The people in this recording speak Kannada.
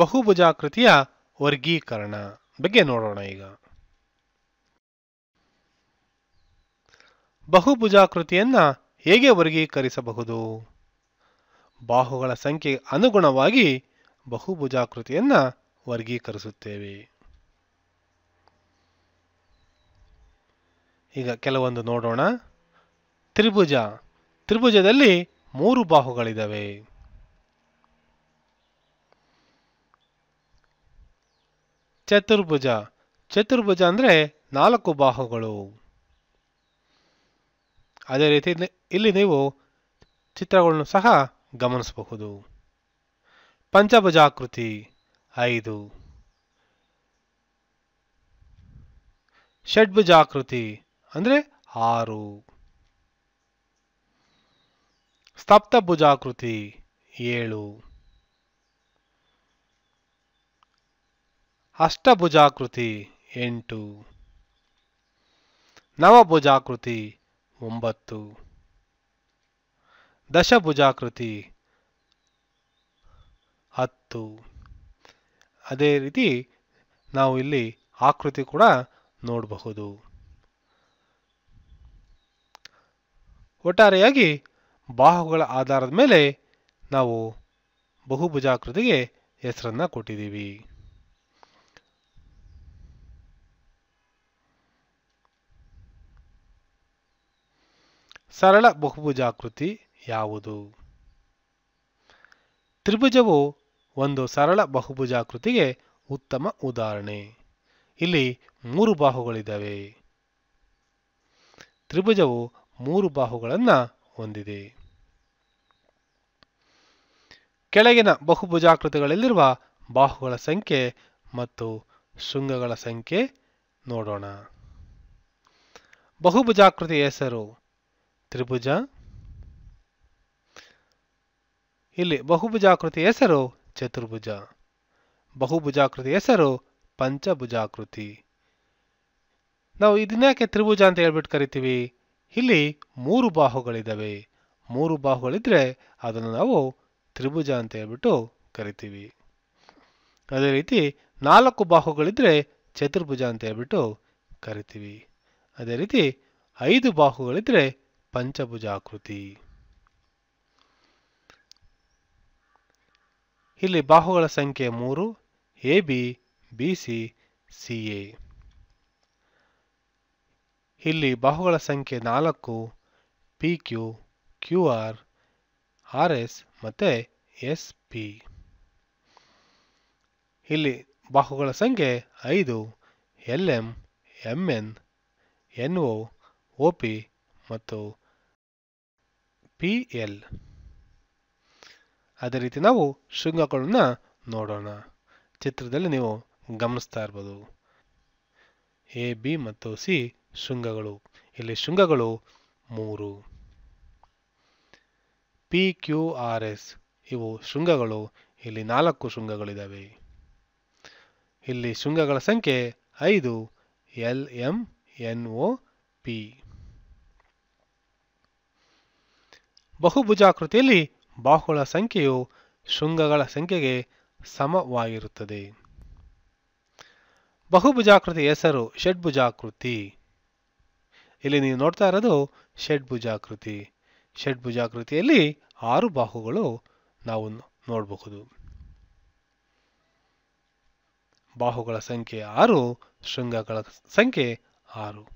ಬಹುಭುಜಾಕೃತಿಯ ವರ್ಗೀಕರಣ ಬಗ್ಗೆ ನೋಡೋಣ ಈಗ ಬಹುಭುಜಾಕೃತಿಯನ್ನ ಹೇಗೆ ವರ್ಗೀಕರಿಸಬಹುದು ಬಾಹುಗಳ ಸಂಖ್ಯೆ ಅನುಗುಣವಾಗಿ ಬಹುಭುಜಾಕೃತಿಯನ್ನ ವರ್ಗೀಕರಿಸುತ್ತೇವೆ ಈಗ ಕೆಲವೊಂದು ನೋಡೋಣ ತ್ರಿಭುಜ ತ್ರಿಭುಜದಲ್ಲಿ ಮೂರು ಬಾಹುಗಳಿದ್ದಾವೆ ಚತುರ್ಭುಜ ಚತುರ್ಭುಜ ಅಂದರೆ ನಾಲ್ಕು ಬಾಹುಗಳು ಅದೇ ರೀತಿ ಇಲ್ಲಿ ನೀವು ಚಿತ್ರಗಳನ್ನು ಸಹ ಗಮನಿಸಬಹುದು ಪಂಚಭುಜಾಕೃತಿ ಐದು ಷಡ್ಭುಜಾಕೃತಿ ಅಂದರೆ ಆರು ಸ್ತಪ್ತಭುಜಾಕೃತಿ ಏಳು ಅಷ್ಟಭುಜಾಕೃತಿ ಎಂಟು ನವಭುಜಾಕೃತಿ ಒಂಬತ್ತು ದಶಭುಜಾಕೃತಿ ಹತ್ತು ಅದೇ ರೀತಿ ನಾವು ಇಲ್ಲಿ ಆಕೃತಿ ಕೂಡ ನೋಡಬಹುದು ಒಟ್ಟಾರೆಯಾಗಿ ಬಾಹುಗಳ ಆಧಾರದ ಮೇಲೆ ನಾವು ಬಹುಭುಜಾಕೃತಿಗೆ ಹೆಸರನ್ನು ಕೊಟ್ಟಿದ್ದೀವಿ ಸರಳ ಬಹುಭುಜಾಕೃತಿ ಯಾವುದು ತ್ರಿಭುಜವು ಒಂದು ಸರಳ ಬಹುಭುಜಾಕೃತಿಗೆ ಉತ್ತಮ ಉದಾಹರಣೆ ಇಲ್ಲಿ ಮೂರು ಬಾಹುಗಳಿದ್ದಾವೆ ತ್ರಿಭುಜವು ಮೂರು ಬಾಹುಗಳನ್ನು ಹೊಂದಿದೆ ಕೆಳಗಿನ ಬಹುಭುಜಾಕೃತಿಗಳಲ್ಲಿರುವ ಬಾಹುಗಳ ಸಂಖ್ಯೆ ಮತ್ತು ಶೃಂಗಗಳ ಸಂಖ್ಯೆ ನೋಡೋಣ ಬಹುಭುಜಾಕೃತಿ ಹೆಸರು ತ್ರಿಭುಜ ಇಲ್ಲಿ ಬಹುಭುಜಾಕೃತಿ ಹೆಸರು ಚತುರ್ಭುಜ ಬಹುಭುಜಾಕೃತಿ ಹೆಸರು ಪಂಚಭುಜಾಕೃತಿ ನಾವು ಇದನ್ನಾಕೆ ತ್ರಿಭುಜ ಅಂತ ಹೇಳ್ಬಿಟ್ಟು ಕರಿತೀವಿ ಇಲ್ಲಿ ಮೂರು ಬಾಹುಗಳಿದ್ದಾವೆ ಮೂರು ಬಾಹುಗಳಿದ್ರೆ ಅದನ್ನು ನಾವು ತ್ರಿಭುಜ ಅಂತ ಹೇಳ್ಬಿಟ್ಟು ಕರಿತೀವಿ ಅದೇ ರೀತಿ ನಾಲ್ಕು ಬಾಹುಗಳಿದ್ರೆ ಚತುರ್ಭುಜ ಅಂತ ಹೇಳ್ಬಿಟ್ಟು ಕರಿತೀವಿ ಅದೇ ರೀತಿ ಐದು ಬಾಹುಗಳಿದ್ರೆ ಪಂಚಭುಜಾಕೃತಿ ಇಲ್ಲಿ ಬಾಹುಗಳ ಸಂಖ್ಯೆ ಮೂರು ಎ ಬಿ ಬಿ ಇಲ್ಲಿ ಬಾಹುಗಳ ಸಂಖ್ಯೆ ನಾಲ್ಕು P Q R Q R S ಮತ್ತು ಎಸ್ ಪಿ ಇಲ್ಲಿ ಬಾಹುಗಳ ಸಂಖ್ಯೆ ಐದು L M M N O ಮತ್ತು ಪಿ ಎಲ್ ಅದೇ ರೀತಿ ನಾವು ಶೃಂಗಗಳನ್ನು ನೋಡೋಣ ಚಿತ್ರದಲ್ಲಿ ನೀವು ಗಮನಿಸ್ತಾ ಇರ್ಬೋದು ಎ ಬಿ ಮತ್ತು ಸಿ ಶೃಂಗಗಳು ಇಲ್ಲಿ ಶೃಂಗಗಳು ಮೂರು ಪಿ ಕ್ಯೂ ಆರ್ ಎಸ್ ಇವು ಶೃಂಗಗಳು ಇಲ್ಲಿ ನಾಲ್ಕು ಶೃಂಗಗಳಿದ್ದಾವೆ ಇಲ್ಲಿ ಶೃಂಗಗಳ ಸಂಖ್ಯೆ ಐದು L M N O P ಬಹುಭುಜಾಕೃತಿಯಲ್ಲಿ ಬಾಹುಗಳ ಸಂಖ್ಯೆಯು ಶೃಂಗಗಳ ಸಂಖ್ಯೆಗೆ ಸಮವಾಗಿರುತ್ತದೆ ಬಹುಭುಜಾಕೃತಿ ಹೆಸರು ಷಡ್ಭುಜಾಕೃತಿ ಇಲ್ಲಿ ನೀವು ನೋಡ್ತಾ ಇರೋದು ಷಡ್ಭುಜಾಕೃತಿ ಷಡ್ಭುಜಾಕೃತಿಯಲ್ಲಿ ಆರು ಬಾಹುಗಳು ನಾವು ನೋಡಬಹುದು ಬಾಹುಗಳ ಸಂಖ್ಯೆ ಆರು ಶೃಂಗಗಳ ಸಂಖ್ಯೆ ಆರು